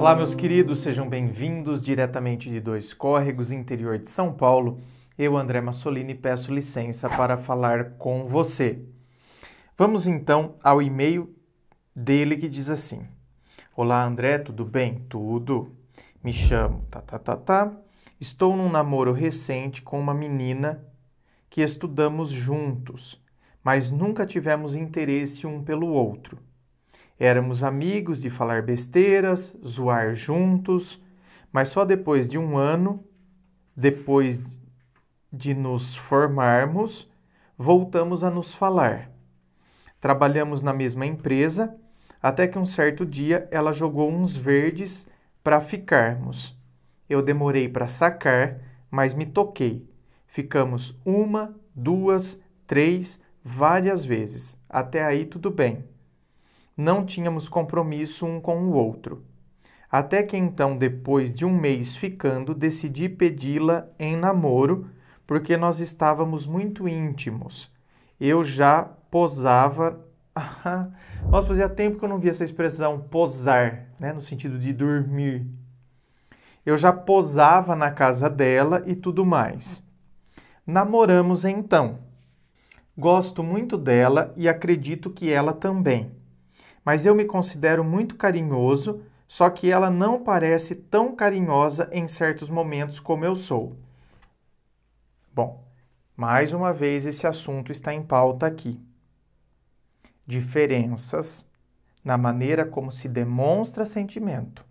Olá, meus queridos, sejam bem-vindos diretamente de Dois Córregos, interior de São Paulo. Eu, André Massolini, peço licença para falar com você. Vamos então ao e-mail dele que diz assim: Olá, André, tudo bem? Tudo. Me chamo tá, tá, tá, tá. Estou num namoro recente com uma menina que estudamos juntos, mas nunca tivemos interesse um pelo outro. Éramos amigos de falar besteiras, zoar juntos, mas só depois de um ano, depois de nos formarmos, voltamos a nos falar. Trabalhamos na mesma empresa, até que um certo dia ela jogou uns verdes para ficarmos. Eu demorei para sacar, mas me toquei. Ficamos uma, duas, três, várias vezes. Até aí tudo bem não tínhamos compromisso um com o outro. Até que então, depois de um mês ficando, decidi pedi-la em namoro, porque nós estávamos muito íntimos. Eu já posava. Nossa, fazia tempo que eu não via essa expressão posar, né? no sentido de dormir. Eu já posava na casa dela e tudo mais. Namoramos então. Gosto muito dela e acredito que ela também mas eu me considero muito carinhoso, só que ela não parece tão carinhosa em certos momentos como eu sou. Bom, mais uma vez esse assunto está em pauta aqui. Diferenças na maneira como se demonstra sentimento.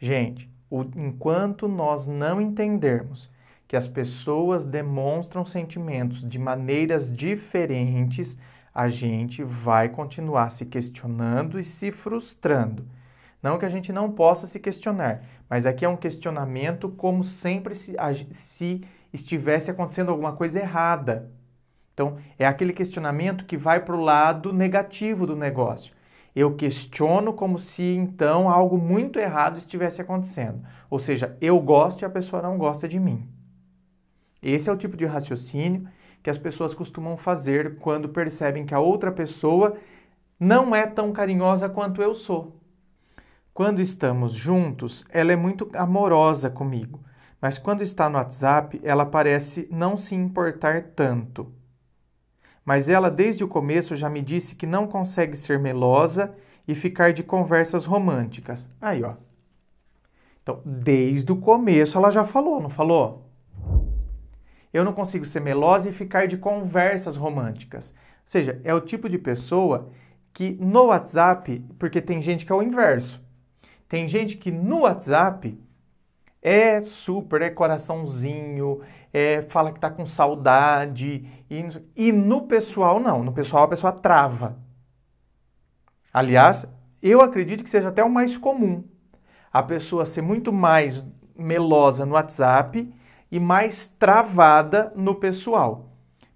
Gente, o, enquanto nós não entendermos que as pessoas demonstram sentimentos de maneiras diferentes, a gente vai continuar se questionando e se frustrando. Não que a gente não possa se questionar, mas aqui é um questionamento como sempre se, se estivesse acontecendo alguma coisa errada. Então, é aquele questionamento que vai para o lado negativo do negócio. Eu questiono como se então algo muito errado estivesse acontecendo. Ou seja, eu gosto e a pessoa não gosta de mim. Esse é o tipo de raciocínio que as pessoas costumam fazer quando percebem que a outra pessoa não é tão carinhosa quanto eu sou. Quando estamos juntos, ela é muito amorosa comigo, mas quando está no WhatsApp, ela parece não se importar tanto. Mas ela, desde o começo, já me disse que não consegue ser melosa e ficar de conversas românticas. Aí, ó. Então, desde o começo ela já falou, não falou? Eu não consigo ser melosa e ficar de conversas românticas. Ou seja, é o tipo de pessoa que no WhatsApp, porque tem gente que é o inverso. Tem gente que no WhatsApp é super, é coraçãozinho, é, fala que tá com saudade. E, e no pessoal, não. No pessoal, a pessoa trava. Aliás, eu acredito que seja até o mais comum. A pessoa ser muito mais melosa no WhatsApp e mais travada no pessoal.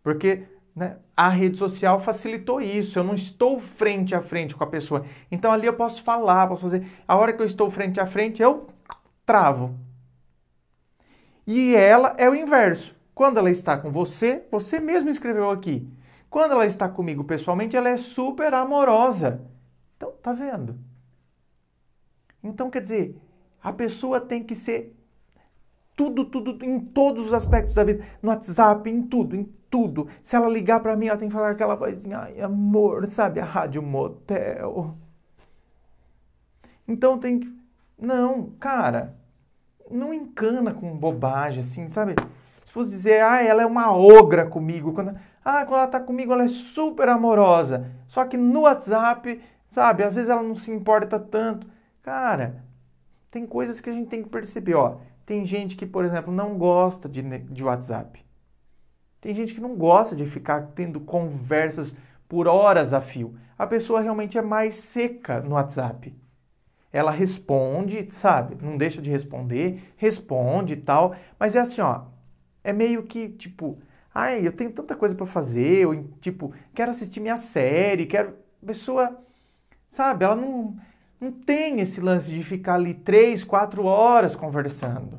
Porque né, a rede social facilitou isso, eu não estou frente a frente com a pessoa. Então ali eu posso falar, posso fazer. A hora que eu estou frente a frente, eu travo. E ela é o inverso. Quando ela está com você, você mesmo escreveu aqui. Quando ela está comigo pessoalmente, ela é super amorosa. Então, tá vendo? Então, quer dizer, a pessoa tem que ser tudo, tudo, em todos os aspectos da vida, no WhatsApp, em tudo, em tudo. Se ela ligar para mim, ela tem que falar aquela vozinha, ai amor, sabe, a rádio motel. Então tem que. Não, cara, não encana com bobagem assim, sabe? Se fosse dizer, ah, ela é uma ogra comigo, quando... ah, quando ela tá comigo ela é super amorosa, só que no WhatsApp, sabe, às vezes ela não se importa tanto. Cara, tem coisas que a gente tem que perceber, ó tem gente que, por exemplo, não gosta de, de WhatsApp. Tem gente que não gosta de ficar tendo conversas por horas a fio. A pessoa realmente é mais seca no WhatsApp. Ela responde, sabe? Não deixa de responder, responde e tal. Mas é assim, ó. É meio que tipo, ai, eu tenho tanta coisa para fazer, ou tipo, quero assistir minha série, quero. Pessoa, sabe? Ela não. Não tem esse lance de ficar ali três, quatro horas conversando.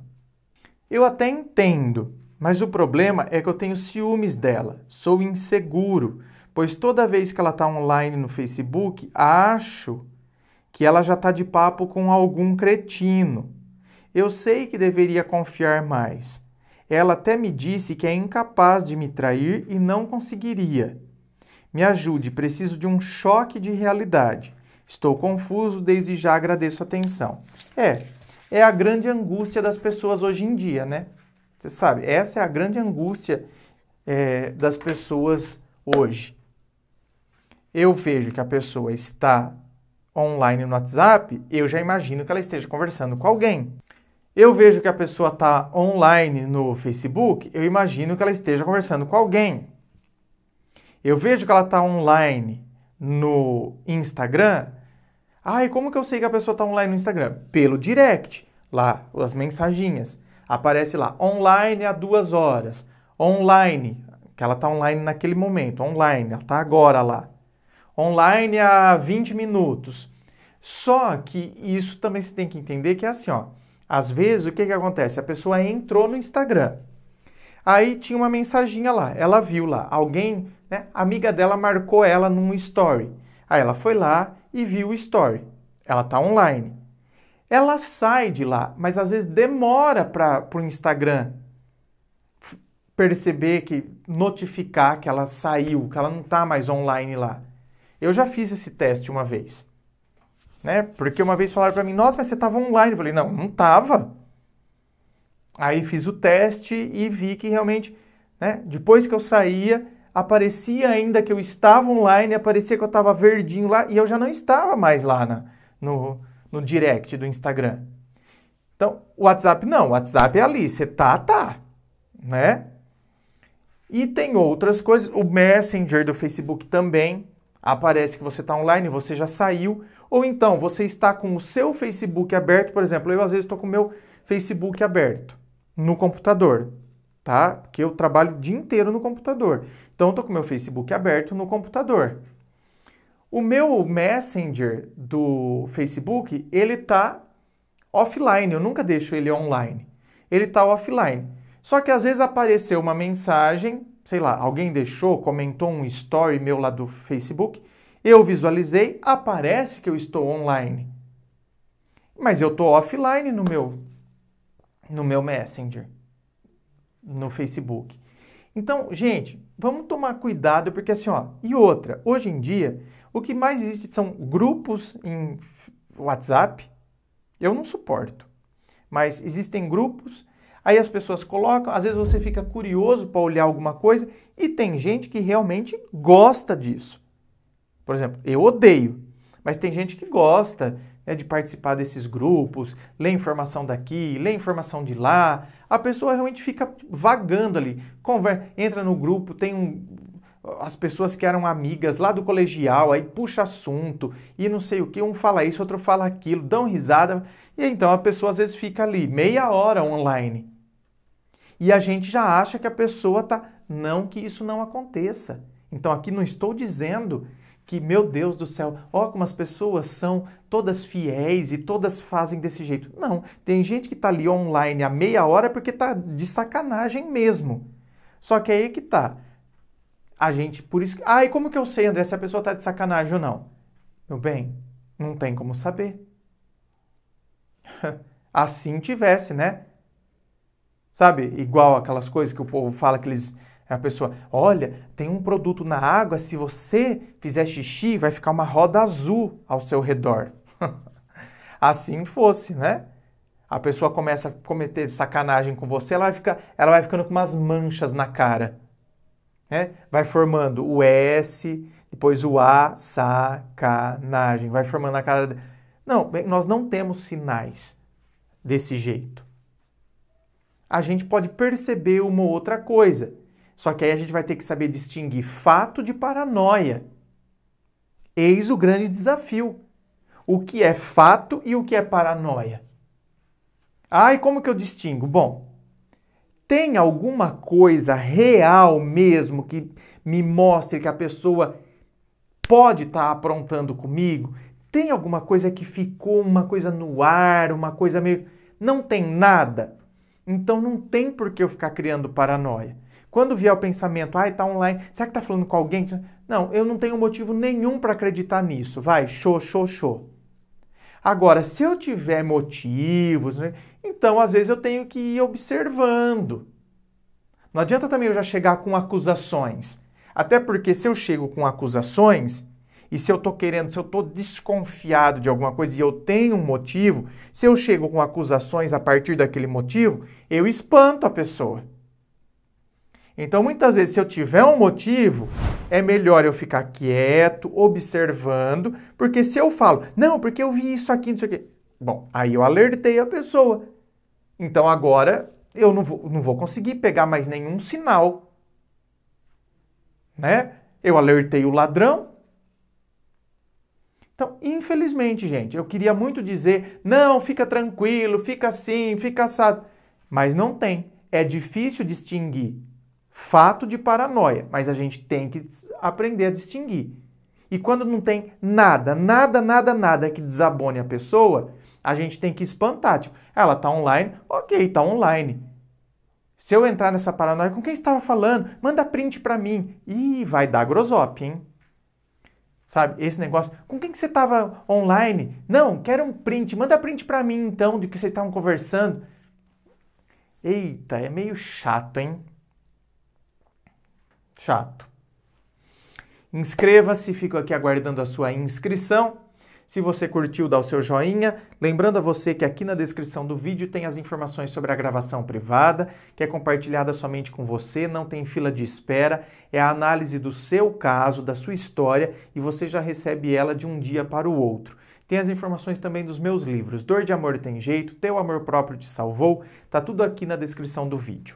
Eu até entendo, mas o problema é que eu tenho ciúmes dela, sou inseguro, pois toda vez que ela está online no Facebook, acho que ela já está de papo com algum cretino. Eu sei que deveria confiar mais. Ela até me disse que é incapaz de me trair e não conseguiria. Me ajude, preciso de um choque de realidade. Estou confuso, desde já agradeço a atenção. É, é a grande angústia das pessoas hoje em dia, né? Você sabe, essa é a grande angústia é, das pessoas hoje. Eu vejo que a pessoa está online no WhatsApp, eu já imagino que ela esteja conversando com alguém. Eu vejo que a pessoa está online no Facebook, eu imagino que ela esteja conversando com alguém. Eu vejo que ela está online no Instagram, Ai, como que eu sei que a pessoa está online no Instagram? Pelo direct, lá, as mensaginhas. Aparece lá, online há duas horas, online, que ela está online naquele momento, online, ela está agora lá. Online há 20 minutos. Só que isso também você tem que entender que é assim, ó. Às vezes, o que, que acontece? A pessoa entrou no Instagram, aí tinha uma mensaginha lá, ela viu lá, alguém, né, amiga dela marcou ela num story. Aí ela foi lá, e viu o story. Ela está online. Ela sai de lá, mas às vezes demora para o Instagram perceber que notificar que ela saiu, que ela não está mais online lá. Eu já fiz esse teste uma vez, né? Porque uma vez falaram para mim, nossa, mas você estava online. Eu falei, não, não estava. Aí fiz o teste e vi que realmente, né? Depois que eu saía, aparecia ainda que eu estava online, aparecia que eu estava verdinho lá e eu já não estava mais lá na, no, no direct do Instagram. Então, o WhatsApp não, o WhatsApp é ali, você tá, tá, né? E tem outras coisas, o Messenger do Facebook também aparece que você está online, você já saiu, ou então você está com o seu Facebook aberto, por exemplo, eu às vezes estou com o meu Facebook aberto no computador tá? Porque eu trabalho o dia inteiro no computador. Então eu tô com meu Facebook aberto no computador. O meu Messenger do Facebook, ele tá offline, eu nunca deixo ele online. Ele tá offline. Só que às vezes apareceu uma mensagem, sei lá, alguém deixou, comentou um story meu lá do Facebook, eu visualizei, aparece que eu estou online. Mas eu tô offline no meu no meu Messenger no Facebook. Então, gente, vamos tomar cuidado porque assim, ó, e outra, hoje em dia, o que mais existe são grupos em WhatsApp. Eu não suporto. Mas existem grupos, aí as pessoas colocam, às vezes você fica curioso para olhar alguma coisa e tem gente que realmente gosta disso. Por exemplo, eu odeio, mas tem gente que gosta né, de participar desses grupos, lê informação daqui, lê informação de lá, a pessoa realmente fica vagando ali. Conver entra no grupo, tem um, as pessoas que eram amigas lá do colegial, aí puxa assunto e não sei o que, um fala isso, outro fala aquilo, dão risada, e então a pessoa às vezes fica ali meia hora online. E a gente já acha que a pessoa tá não que isso não aconteça. Então aqui não estou dizendo que, meu Deus do céu, ó como as pessoas são todas fiéis e todas fazem desse jeito. Não, tem gente que está ali online a meia hora porque está de sacanagem mesmo. Só que aí é que tá. A gente, por isso. Ah, e como que eu sei, André, se a pessoa está de sacanagem ou não? Meu bem, não tem como saber. assim tivesse, né? Sabe? Igual aquelas coisas que o povo fala que eles é a pessoa, olha, tem um produto na água, se você fizer xixi, vai ficar uma roda azul ao seu redor. assim fosse, né? A pessoa começa a cometer sacanagem com você, ela vai, ficar, ela vai ficando com umas manchas na cara. Né? Vai formando o S, depois o A, sacanagem. Vai formando a cara. Não, nós não temos sinais desse jeito. A gente pode perceber uma outra coisa só que aí a gente vai ter que saber distinguir fato de paranoia. Eis o grande desafio. O que é fato e o que é paranoia? Ah, e como que eu distingo? Bom, tem alguma coisa real mesmo que me mostre que a pessoa pode estar tá aprontando comigo? Tem alguma coisa que ficou uma coisa no ar, uma coisa meio. Não tem nada. Então não tem por que eu ficar criando paranoia. Quando vier o pensamento, ai, ah, tá online, será que tá falando com alguém? Não, eu não tenho motivo nenhum para acreditar nisso. Vai, show, show, show. Agora, se eu tiver motivos, né, então às vezes eu tenho que ir observando. Não adianta também eu já chegar com acusações. Até porque se eu chego com acusações, e se eu estou querendo, se eu estou desconfiado de alguma coisa e eu tenho um motivo, se eu chego com acusações a partir daquele motivo, eu espanto a pessoa. Então, muitas vezes, se eu tiver um motivo, é melhor eu ficar quieto, observando, porque se eu falo, não, porque eu vi isso aqui, não sei o quê. Bom, aí eu alertei a pessoa. Então, agora eu não vou, não vou conseguir pegar mais nenhum sinal. Né? Eu alertei o ladrão. Então, infelizmente, gente, eu queria muito dizer, não, fica tranquilo, fica assim, fica assado. Mas não tem. É difícil distinguir fato de paranoia, mas a gente tem que aprender a distinguir. E quando não tem nada, nada, nada, nada que desabone a pessoa, a gente tem que espantar. Tipo, ela tá online, ok, tá online. Se eu entrar nessa paranoia, com quem estava falando? Manda print para mim. e vai dar grosop, hein? Sabe, esse negócio. Com quem que você estava online? Não, quero um print. Manda print para mim então, de que vocês estavam conversando. Eita, é meio chato, hein? chato. Inscreva-se, fico aqui aguardando a sua inscrição. Se você curtiu, dá o seu joinha. Lembrando a você que aqui na descrição do vídeo tem as informações sobre a gravação privada, que é compartilhada somente com você, não tem fila de espera, é a análise do seu caso, da sua história e você já recebe ela de um dia para o outro. Tem as informações também dos meus livros Dor de Amor Tem Jeito, Teu Amor Próprio Te Salvou, tá tudo aqui na descrição do vídeo.